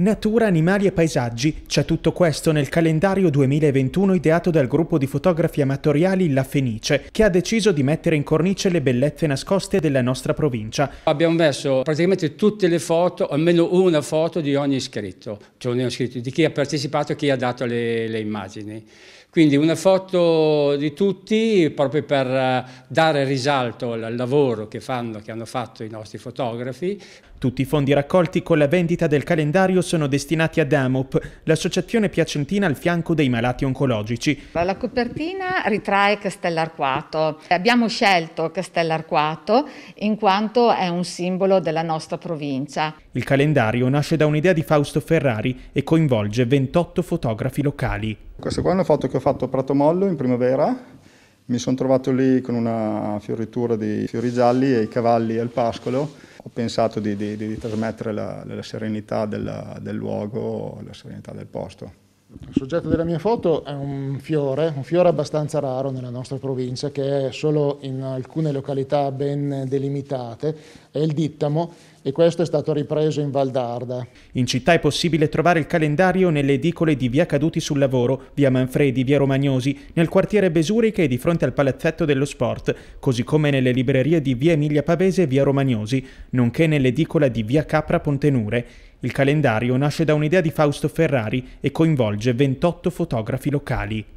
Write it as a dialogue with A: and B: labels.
A: Natura, animali e paesaggi, c'è tutto questo nel calendario 2021 ideato dal gruppo di fotografi amatoriali La Fenice, che ha deciso di mettere in cornice le bellezze nascoste della nostra provincia.
B: Abbiamo messo praticamente tutte le foto, almeno una foto di ogni iscritto, cioè ogni iscritto di chi ha partecipato e chi ha dato le, le immagini. Quindi una foto di tutti proprio per eh, dare risalto al lavoro che, fanno, che hanno fatto i nostri fotografi. Tutti i fondi raccolti con la vendita del calendario
A: sono destinati ad AMOP, l'associazione piacentina al fianco dei malati oncologici. La
C: copertina ritrae Castellarquato. Abbiamo scelto Castellarquato in quanto è un simbolo della nostra provincia.
A: Il calendario nasce da un'idea di Fausto Ferrari e coinvolge 28 fotografi locali.
D: Questa qua è una foto che ho fatto a Pratomollo in primavera mi sono trovato lì con una fioritura di fiori gialli e i cavalli al pascolo pensato di, di, di trasmettere la, la serenità della, del luogo, la serenità del posto.
E: Il soggetto della mia foto è un fiore, un fiore abbastanza raro nella nostra provincia che è solo in alcune località ben delimitate, è il dittamo e questo è stato ripreso in Valdarda.
A: In città è possibile trovare il calendario nelle edicole di Via Caduti sul Lavoro, Via Manfredi, Via Romagnosi, nel quartiere Besurica e di fronte al Palazzetto dello Sport, così come nelle librerie di Via Emilia Pavese e Via Romagnosi, nonché nell'edicola di Via Capra Pontenure. Il calendario nasce da un'idea di Fausto Ferrari e coinvolge 28 fotografi locali.